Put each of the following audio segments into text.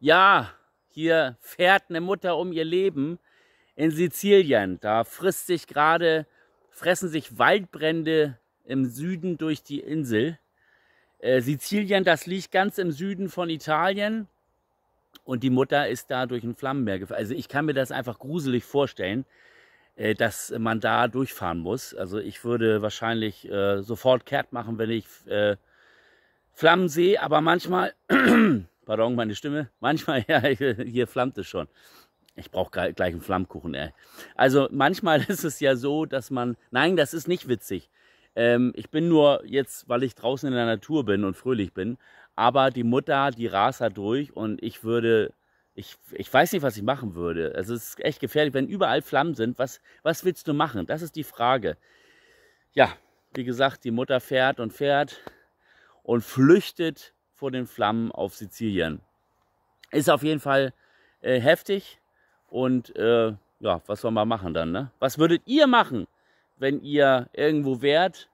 Ja, hier fährt eine Mutter um ihr Leben in Sizilien. Da frisst sich gerade, fressen sich Waldbrände im Süden durch die Insel. Äh, Sizilien, das liegt ganz im Süden von Italien. Und die Mutter ist da durch ein Flammenmeer gefahren. Also ich kann mir das einfach gruselig vorstellen, äh, dass man da durchfahren muss. Also ich würde wahrscheinlich äh, sofort kehrt machen, wenn ich äh, Flammen sehe. Aber manchmal Pardon, meine Stimme. Manchmal, ja, hier flammt es schon. Ich brauche gleich einen Flammkuchen, ey. Also manchmal ist es ja so, dass man. Nein, das ist nicht witzig. Ähm, ich bin nur jetzt, weil ich draußen in der Natur bin und fröhlich bin. Aber die Mutter, die rast da durch und ich würde. Ich, ich weiß nicht, was ich machen würde. Also es ist echt gefährlich, wenn überall Flammen sind. Was, was willst du machen? Das ist die Frage. Ja, wie gesagt, die Mutter fährt und fährt und flüchtet vor den Flammen auf Sizilien. Ist auf jeden Fall äh, heftig und äh, ja, was soll man machen dann? Ne? Was würdet ihr machen, wenn ihr irgendwo wärt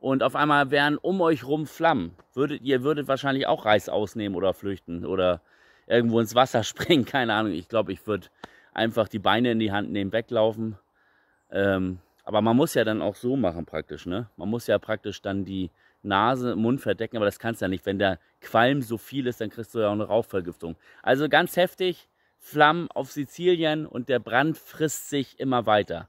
und auf einmal wären um euch rum Flammen? Würdet ihr würdet wahrscheinlich auch Reis ausnehmen oder flüchten oder irgendwo ins Wasser springen? Keine Ahnung. Ich glaube, ich würde einfach die Beine in die Hand nehmen, weglaufen. Ähm, aber man muss ja dann auch so machen praktisch, ne? Man muss ja praktisch dann die Nase, Mund verdecken, aber das kannst du ja nicht. Wenn der Qualm so viel ist, dann kriegst du ja auch eine Rauchvergiftung. Also ganz heftig, Flammen auf Sizilien und der Brand frisst sich immer weiter.